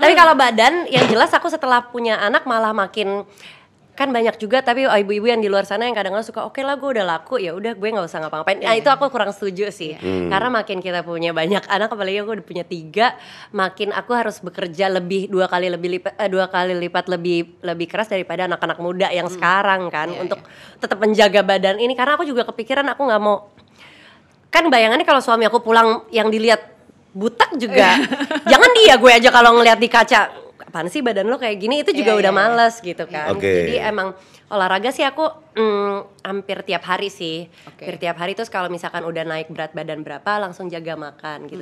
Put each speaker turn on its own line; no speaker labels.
tapi kalau badan yang jelas aku setelah punya anak malah makin kan banyak juga tapi ibu-ibu yang di luar sana yang kadang-kadang suka oke okay lah gue udah laku ya udah gue nggak usah ngapa-ngapain nah iya. itu aku kurang setuju sih iya. hmm. karena makin kita punya banyak anak apalagi aku udah punya tiga makin aku harus bekerja lebih dua kali lebih lipat eh, dua kali lipat lebih lebih keras daripada anak-anak muda yang hmm. sekarang kan yeah, untuk yeah. tetap menjaga badan ini karena aku juga kepikiran aku nggak mau kan bayangannya kalau suami aku pulang yang dilihat butak juga. Jangan dia gue aja kalau ngeliat di kaca, apaan sih badan lo kayak gini? Itu juga yeah, udah yeah. Iya. males gitu kan. Okay. Jadi emang olahraga sih aku mm, hampir tiap hari sih. Okay. Hampir tiap hari terus kalau misalkan udah naik berat
badan berapa langsung jaga makan gitu.